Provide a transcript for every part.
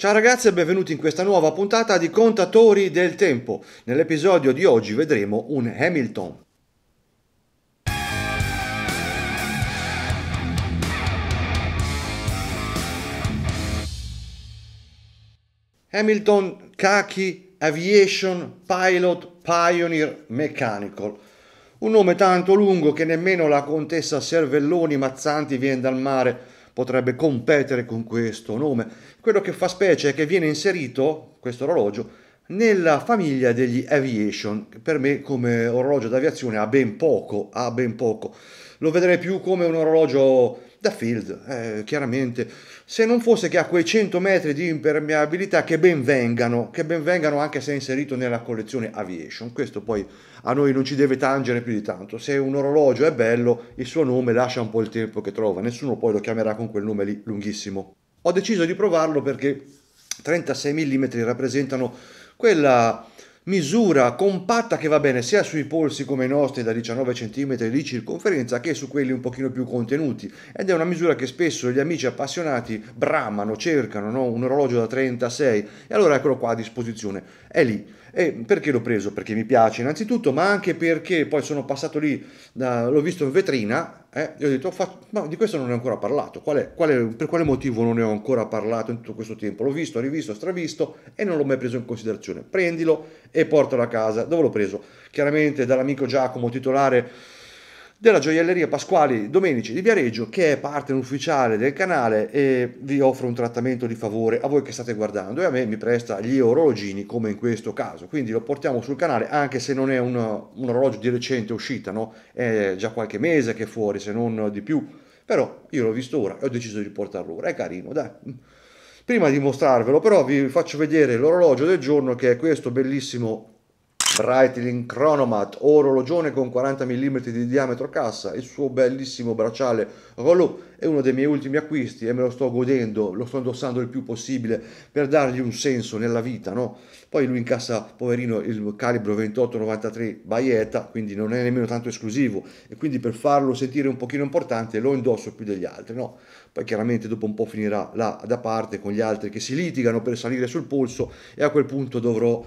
Ciao ragazzi e benvenuti in questa nuova puntata di Contatori del Tempo. Nell'episodio di oggi vedremo un Hamilton. Hamilton Khaki Aviation Pilot Pioneer Mechanical. Un nome tanto lungo che nemmeno la contessa Servelloni Mazzanti viene dal mare potrebbe competere con questo nome. Quello che fa specie è che viene inserito questo orologio nella famiglia degli aviation, per me come orologio d'aviazione ha ben poco, ha ben poco. Lo vedrei più come un orologio da field, eh, chiaramente, se non fosse che ha quei 100 metri di impermeabilità che ben vengano, che ben vengano anche se inserito nella collezione aviation, questo poi a noi non ci deve tangere più di tanto, se un orologio è bello il suo nome lascia un po' il tempo che trova, nessuno poi lo chiamerà con quel nome lì lunghissimo. Ho deciso di provarlo perché 36 mm rappresentano quella misura compatta che va bene sia sui polsi come i nostri da 19 cm di circonferenza che su quelli un pochino più contenuti ed è una misura che spesso gli amici appassionati bramano, cercano, no? un orologio da 36 e allora eccolo qua a disposizione, è lì. E perché l'ho preso? Perché mi piace innanzitutto, ma anche perché poi sono passato lì, da, l'ho visto in vetrina eh, e ho detto, oh, fatto, ma di questo non ne ho ancora parlato, qual è, qual è, per quale motivo non ne ho ancora parlato in tutto questo tempo? L'ho visto, rivisto, stravisto e non l'ho mai preso in considerazione. Prendilo e portalo a casa. Dove l'ho preso? Chiaramente dall'amico Giacomo, titolare della gioielleria Pasquali Domenici di Viareggio che è parte ufficiale del canale e vi offre un trattamento di favore a voi che state guardando e a me mi presta gli orologini come in questo caso quindi lo portiamo sul canale anche se non è un, un orologio di recente uscita no? è già qualche mese che è fuori se non di più però io l'ho visto ora e ho deciso di portarlo ora è carino dai prima di mostrarvelo però vi faccio vedere l'orologio del giorno che è questo bellissimo Breitling Chronomat, orologione con 40 mm di diametro cassa, il suo bellissimo bracciale roll è uno dei miei ultimi acquisti e me lo sto godendo, lo sto indossando il più possibile per dargli un senso nella vita, no? Poi lui incassa, poverino, il calibro 28-93 Baieta, quindi non è nemmeno tanto esclusivo e quindi per farlo sentire un pochino importante lo indosso più degli altri, no? Poi chiaramente dopo un po' finirà là da parte con gli altri che si litigano per salire sul polso e a quel punto dovrò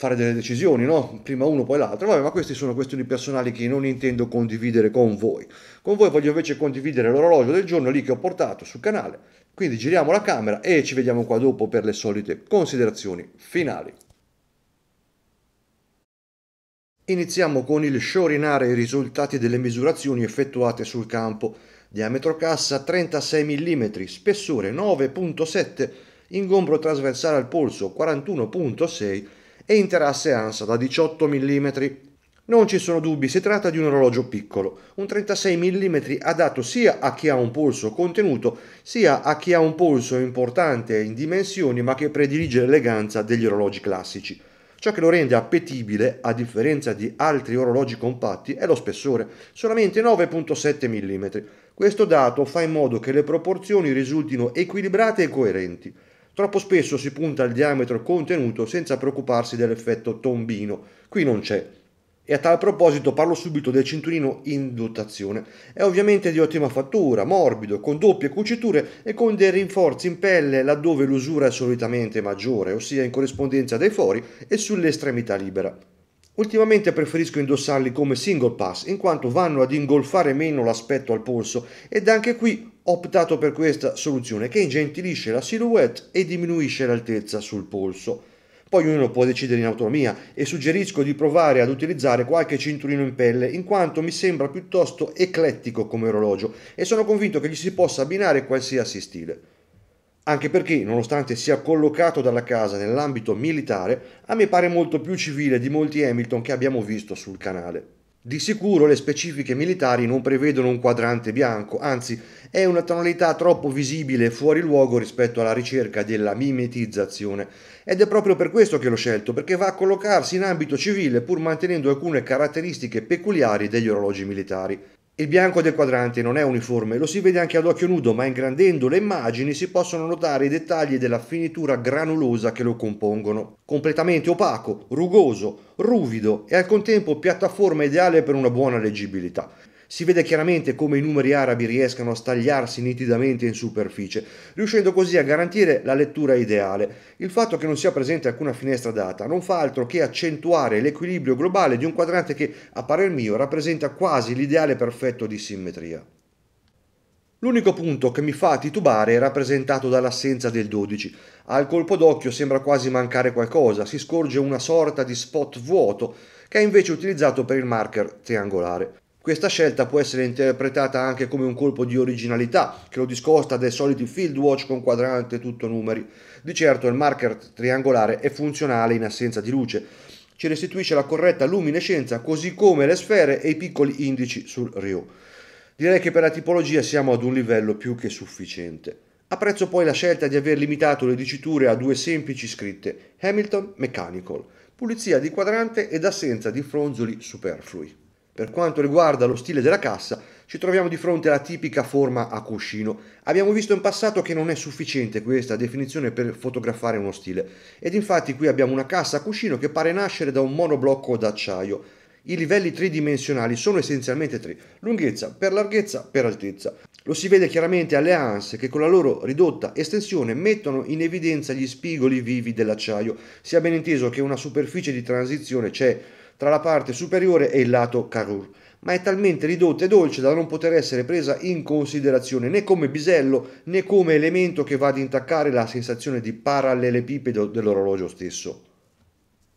fare delle decisioni, no? prima uno poi l'altro, vabbè, ma queste sono questioni personali che non intendo condividere con voi. Con voi voglio invece condividere l'orologio del giorno lì che ho portato sul canale, quindi giriamo la camera e ci vediamo qua dopo per le solite considerazioni finali. Iniziamo con il sciorinare i risultati delle misurazioni effettuate sul campo. Diametro cassa 36 mm, spessore 9.7, ingombro trasversale al polso 41.6 e interasse ANSA da 18 mm. Non ci sono dubbi, si tratta di un orologio piccolo. Un 36 mm adatto sia a chi ha un polso contenuto, sia a chi ha un polso importante in dimensioni ma che predilige l'eleganza degli orologi classici. Ciò che lo rende appetibile, a differenza di altri orologi compatti, è lo spessore, solamente 9.7 mm. Questo dato fa in modo che le proporzioni risultino equilibrate e coerenti. Troppo spesso si punta al diametro contenuto senza preoccuparsi dell'effetto tombino. Qui non c'è. E a tal proposito parlo subito del cinturino in dotazione. È ovviamente di ottima fattura, morbido, con doppie cuciture e con dei rinforzi in pelle laddove l'usura è solitamente maggiore, ossia in corrispondenza dei fori e sull'estremità libera. Ultimamente preferisco indossarli come single pass in quanto vanno ad ingolfare meno l'aspetto al polso ed anche qui optato per questa soluzione che ingentilisce la silhouette e diminuisce l'altezza sul polso. Poi ognuno può decidere in autonomia e suggerisco di provare ad utilizzare qualche cinturino in pelle in quanto mi sembra piuttosto eclettico come orologio e sono convinto che gli si possa abbinare qualsiasi stile. Anche perché, nonostante sia collocato dalla casa nell'ambito militare, a me pare molto più civile di molti Hamilton che abbiamo visto sul canale. Di sicuro le specifiche militari non prevedono un quadrante bianco, anzi è una tonalità troppo visibile e fuori luogo rispetto alla ricerca della mimetizzazione. Ed è proprio per questo che l'ho scelto, perché va a collocarsi in ambito civile pur mantenendo alcune caratteristiche peculiari degli orologi militari. Il bianco del quadrante non è uniforme, lo si vede anche ad occhio nudo, ma ingrandendo le immagini si possono notare i dettagli della finitura granulosa che lo compongono. Completamente opaco, rugoso, ruvido e al contempo piattaforma ideale per una buona leggibilità. Si vede chiaramente come i numeri arabi riescano a stagliarsi nitidamente in superficie, riuscendo così a garantire la lettura ideale. Il fatto che non sia presente alcuna finestra data non fa altro che accentuare l'equilibrio globale di un quadrante che, a parer mio, rappresenta quasi l'ideale perfetto di simmetria. L'unico punto che mi fa titubare è rappresentato dall'assenza del 12. Al colpo d'occhio sembra quasi mancare qualcosa, si scorge una sorta di spot vuoto che è invece utilizzato per il marker triangolare. Questa scelta può essere interpretata anche come un colpo di originalità che lo discosta dai soliti field watch con quadrante tutto numeri. Di certo il marker triangolare è funzionale in assenza di luce, ci restituisce la corretta luminescenza così come le sfere e i piccoli indici sul RIO. Direi che per la tipologia siamo ad un livello più che sufficiente. Apprezzo poi la scelta di aver limitato le diciture a due semplici scritte Hamilton Mechanical, pulizia di quadrante ed assenza di fronzoli superflui. Per quanto riguarda lo stile della cassa, ci troviamo di fronte alla tipica forma a cuscino. Abbiamo visto in passato che non è sufficiente questa definizione per fotografare uno stile, ed infatti qui abbiamo una cassa a cuscino che pare nascere da un monoblocco d'acciaio. I livelli tridimensionali sono essenzialmente tre, lunghezza per larghezza per altezza. Lo si vede chiaramente alle anse che con la loro ridotta estensione mettono in evidenza gli spigoli vivi dell'acciaio. Si è ben inteso che una superficie di transizione c'è tra la parte superiore e il lato Carur, ma è talmente ridotta e dolce da non poter essere presa in considerazione né come bisello né come elemento che va ad intaccare la sensazione di parallelepipedo dell'orologio stesso.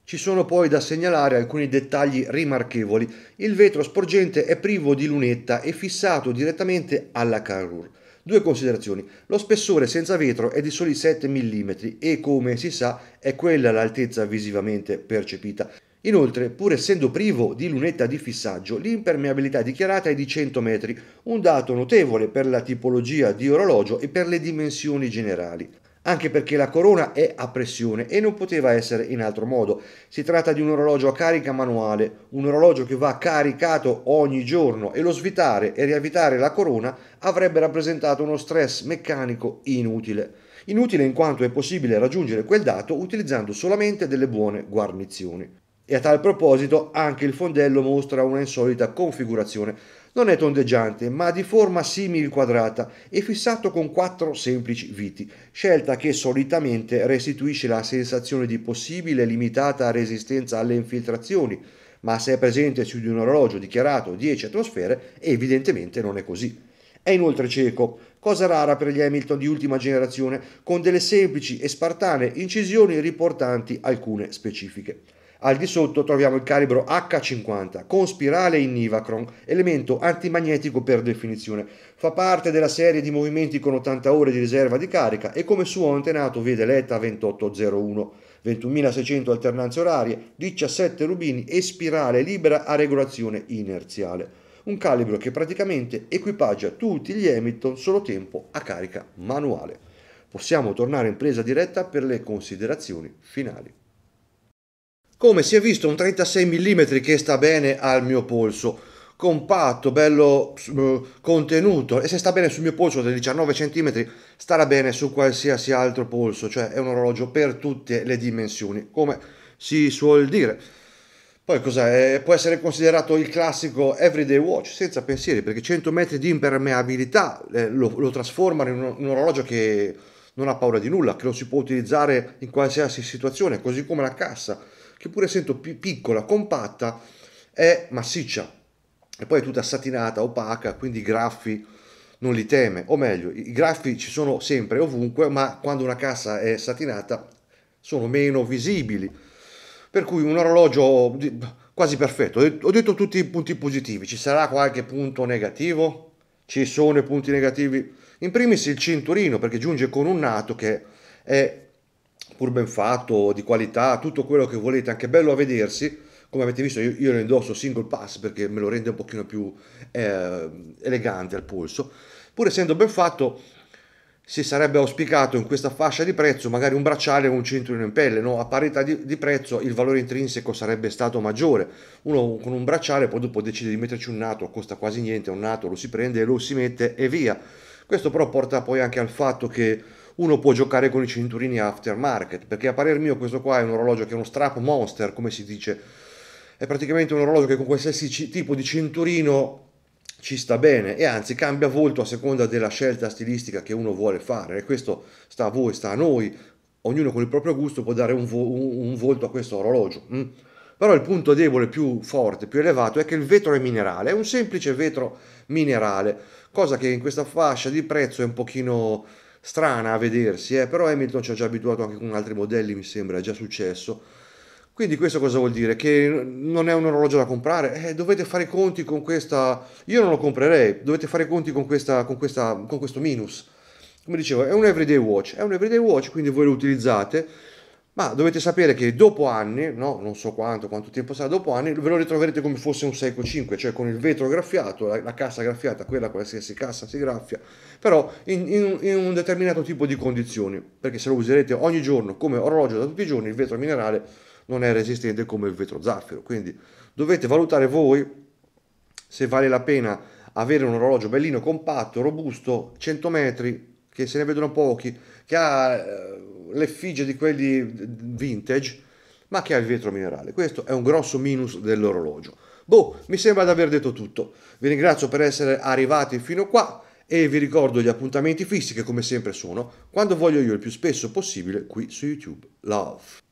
Ci sono poi da segnalare alcuni dettagli rimarchevoli. Il vetro sporgente è privo di lunetta e fissato direttamente alla carur. Due considerazioni. Lo spessore senza vetro è di soli 7 mm e come si sa è quella l'altezza visivamente percepita. Inoltre, pur essendo privo di lunetta di fissaggio, l'impermeabilità dichiarata è di 100 metri, un dato notevole per la tipologia di orologio e per le dimensioni generali anche perché la corona è a pressione e non poteva essere in altro modo. Si tratta di un orologio a carica manuale, un orologio che va caricato ogni giorno e lo svitare e riavvitare la corona avrebbe rappresentato uno stress meccanico inutile. Inutile in quanto è possibile raggiungere quel dato utilizzando solamente delle buone guarnizioni. E a tal proposito anche il fondello mostra una insolita configurazione. Non è tondeggiante, ma di forma simil quadrata e fissato con quattro semplici viti, scelta che solitamente restituisce la sensazione di possibile limitata resistenza alle infiltrazioni, ma se è presente su di un orologio dichiarato 10 atmosfere, evidentemente non è così. È inoltre cieco, cosa rara per gli Hamilton di ultima generazione, con delle semplici e spartane incisioni riportanti alcune specifiche. Al di sotto troviamo il calibro H50 con spirale in Nivacron, elemento antimagnetico per definizione. Fa parte della serie di movimenti con 80 ore di riserva di carica e come suo antenato vede l'ETA 2801. 21.600 alternanze orarie, 17 rubini e spirale libera a regolazione inerziale. Un calibro che praticamente equipaggia tutti gli Hamilton solo tempo a carica manuale. Possiamo tornare in presa diretta per le considerazioni finali come si è visto un 36 mm che sta bene al mio polso, compatto, bello mm, contenuto e se sta bene sul mio polso del 19 cm starà bene su qualsiasi altro polso, cioè è un orologio per tutte le dimensioni, come si suol dire. Poi cos'è? Eh, può essere considerato il classico everyday watch senza pensieri perché 100 metri di impermeabilità eh, lo, lo trasformano in un, un orologio che non ha paura di nulla, che lo si può utilizzare in qualsiasi situazione, così come la cassa che pur essendo più piccola, compatta, è massiccia e poi è tutta satinata, opaca, quindi i graffi non li teme, o meglio, i graffi ci sono sempre ovunque, ma quando una cassa è satinata sono meno visibili. Per cui un orologio quasi perfetto. Ho detto tutti i punti positivi, ci sarà qualche punto negativo? Ci sono i punti negativi? In primis il cinturino, perché giunge con un nato che è pur ben fatto, di qualità, tutto quello che volete, anche bello a vedersi. Come avete visto io, lo indosso single pass perché me lo rende un pochino più eh, elegante al polso. Pur essendo ben fatto, si sarebbe auspicato in questa fascia di prezzo magari un bracciale o un cinturino in pelle, no? a parità di, di, prezzo il valore intrinseco sarebbe stato maggiore. Uno con un bracciale poi dopo decide di metterci un nato, costa quasi niente, un nato lo si prende, lo si mette e via. Questo però porta poi anche al fatto che uno può giocare con i cinturini aftermarket, perché a parer mio questo qua è un orologio che è uno strap monster, come si dice, è praticamente un orologio che con qualsiasi c- tipo di cinturino ci sta bene e anzi cambia volto a seconda della scelta stilistica che uno vuole fare e questo sta a voi, sta a noi, ognuno con il proprio gusto può dare un, vo- un volto a questo orologio. Mm. Però il punto debole più forte, più elevato è che il vetro è minerale, è un semplice vetro minerale, cosa che in questa fascia di prezzo è un pochino strana a vedersi, eh? però Hamilton ci ha già abituato anche con altri modelli, mi sembra, è già successo. Quindi questo cosa vuol dire? Che non è un orologio da comprare? Eh, dovete fare i conti con questa... Io non lo comprerei, dovete fare i conti con, questa, con, questa, con questo minus. Come dicevo, è un everyday watch, è un everyday watch, quindi voi lo utilizzate ma dovete sapere che dopo anni, no? non so quanto, quanto tempo sarà, dopo anni ve lo ritroverete come fosse un Seiko 5, cioè con il vetro graffiato, la, la cassa graffiata, quella qualsiasi cassa si graffia, però in, in, in, un determinato tipo di condizioni, perché se lo userete ogni giorno come orologio da tutti i giorni, il vetro minerale non è resistente come il vetro zaffiro, quindi dovete valutare voi se vale la pena avere un orologio bellino, compatto, robusto, 100 metri, che se ne vedono pochi, che ha eh, l'effigie di quelli vintage, ma che ha il vetro minerale. Questo è un grosso minus dell'orologio. Boh, mi sembra di aver detto tutto. Vi ringrazio per essere arrivati fino qua e vi ricordo gli appuntamenti fissi che come sempre sono quando voglio io il più spesso possibile qui su YouTube. Love.